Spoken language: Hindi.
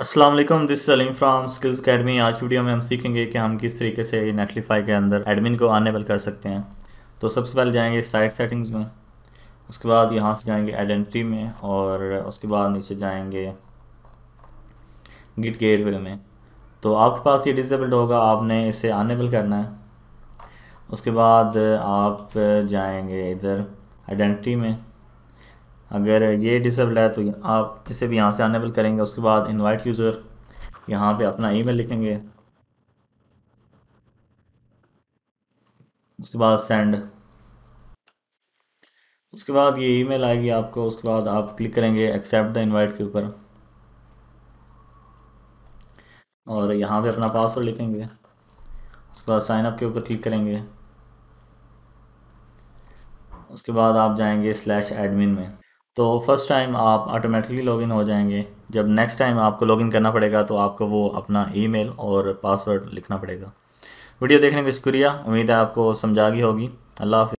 Aslam this Salim from skills academy आज वीडियो में हम सीखेंगे कि हम किस तरीके से नेटलीफाई के अंदर एडमिन को अनेबल कर सकते हैं तो सबसे पहले जाएंगे साइट सेटिंग्स में उसके बाद यहाँ से जाएंगे आइडेंटिटी में और उसके बाद नीचे जाएंगे गिट गेटवे में तो आपके पास ये डिजेबल्ड होगा आपने इसे अनेबल करना है उसके बाद आप जाएंगे इधर आइडेंटिटी में अगर ये डिसेबल है तो आप इसे भी यहाँ से अनेबल करेंगे उसके बाद इनवाइट यूज़र यहाँ पे अपना ईमेल लिखेंगे उसके बाद सेंड उसके बाद ये ईमेल आएगी आपको उसके बाद आप क्लिक करेंगे एक्सेप्ट द इनवाइट के ऊपर और यहाँ पे अपना पासवर्ड लिखेंगे उसके बाद साइन अप के ऊपर क्लिक करेंगे उसके बाद आप जाएंगे स्लैश एडमिन में तो फर्स्ट टाइम आप ऑटोमेटिकली लॉगिन हो जाएंगे जब नेक्स्ट टाइम आपको लॉगिन करना पड़ेगा तो आपको वो अपना ईमेल और पासवर्ड लिखना पड़ेगा वीडियो देखने का शुक्रिया उम्मीद है आपको समझा गई होगी अल्लाह